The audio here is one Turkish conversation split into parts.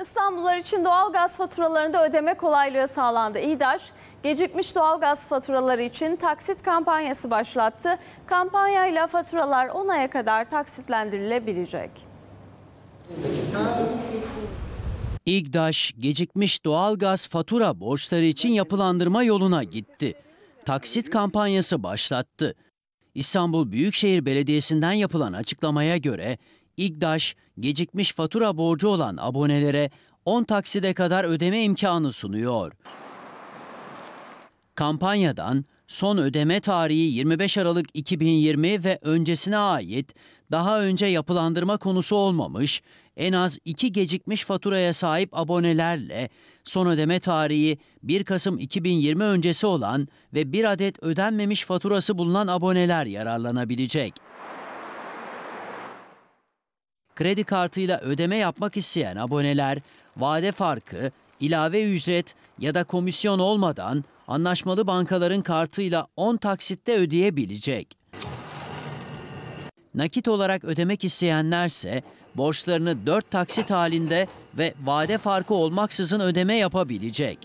İstanbullular için doğalgaz faturalarında ödeme kolaylığı sağlandı. İDAŞ, gecikmiş doğalgaz faturaları için taksit kampanyası başlattı. Kampanyayla faturalar 10 aya kadar taksitlendirilebilecek. İGDAŞ, gecikmiş doğalgaz fatura borçları için yapılandırma yoluna gitti. Taksit kampanyası başlattı. İstanbul Büyükşehir Belediyesi'nden yapılan açıklamaya göre İGDAŞ gecikmiş fatura borcu olan abonelere 10 takside kadar ödeme imkanı sunuyor. Kampanyadan son ödeme tarihi 25 Aralık 2020 ve öncesine ait daha önce yapılandırma konusu olmamış en az 2 gecikmiş faturaya sahip abonelerle son ödeme tarihi 1 Kasım 2020 öncesi olan ve bir adet ödenmemiş faturası bulunan aboneler yararlanabilecek kredi kartıyla ödeme yapmak isteyen aboneler vade farkı, ilave ücret ya da komisyon olmadan anlaşmalı bankaların kartıyla 10 taksitte ödeyebilecek. Nakit olarak ödemek isteyenlerse borçlarını 4 taksit halinde ve vade farkı olmaksızın ödeme yapabilecek.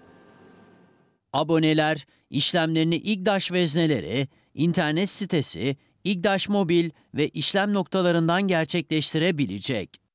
Aboneler işlemlerini İGDAŞ vezneleri, internet sitesi İGDAŞ Mobil ve işlem noktalarından gerçekleştirebilecek.